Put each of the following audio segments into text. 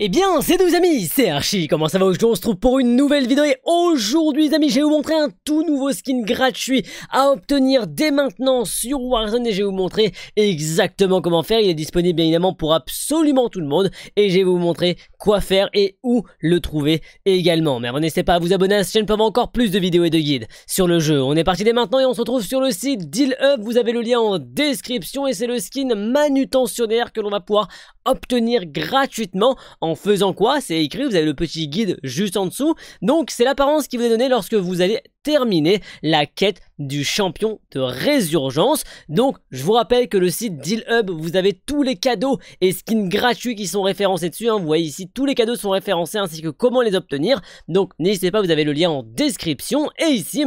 Eh bien, c'est nous amis, c'est Archie, comment ça va aujourd'hui On se trouve pour une nouvelle vidéo et aujourd'hui les amis, je vais vous montrer un tout nouveau skin gratuit à obtenir dès maintenant sur Warzone et je vais vous montrer exactement comment faire. Il est disponible bien évidemment pour absolument tout le monde et je vais vous montrer quoi faire et où le trouver également. Mais n'hésitez pas à vous abonner à cette chaîne pour avoir encore plus de vidéos et de guides sur le jeu. On est parti dès maintenant et on se retrouve sur le site Deal Hub. vous avez le lien en description et c'est le skin manutentionnaire que l'on va pouvoir obtenir gratuitement en faisant quoi C'est écrit, vous avez le petit guide juste en dessous. Donc c'est l'apparence qui vous est donnée lorsque vous allez terminer la quête du champion de résurgence. Donc je vous rappelle que le site Deal Hub, vous avez tous les cadeaux et skins gratuits qui sont référencés dessus. Hein. Vous voyez ici, tous les cadeaux sont référencés ainsi que comment les obtenir. Donc n'hésitez pas, vous avez le lien en description. Et ici,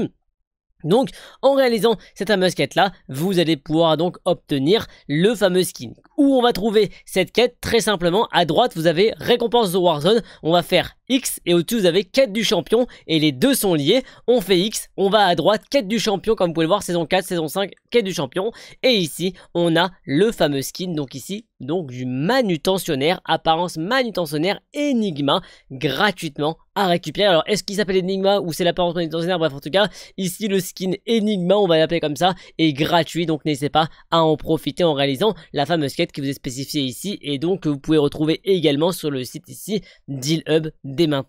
donc, en réalisant cette fameuse quête là, vous allez pouvoir donc obtenir le fameux skin où on va trouver cette quête Très simplement, à droite, vous avez récompense de Warzone. On va faire X et au-dessus, vous avez quête du champion et les deux sont liés. On fait X, on va à droite, quête du champion, comme vous pouvez le voir, saison 4, saison 5, quête du champion. Et ici, on a le fameux skin, donc ici, donc du manutentionnaire, apparence manutentionnaire Enigma, gratuitement à récupérer. Alors, est-ce qu'il s'appelle Enigma ou c'est l'apparence manutentionnaire Bref, en tout cas, ici, le skin Enigma, on va l'appeler comme ça, est gratuit, donc n'hésitez pas à en profiter en réalisant la fameuse quête que vous est spécifié ici et donc que vous pouvez retrouver également sur le site ici, DealHub des dès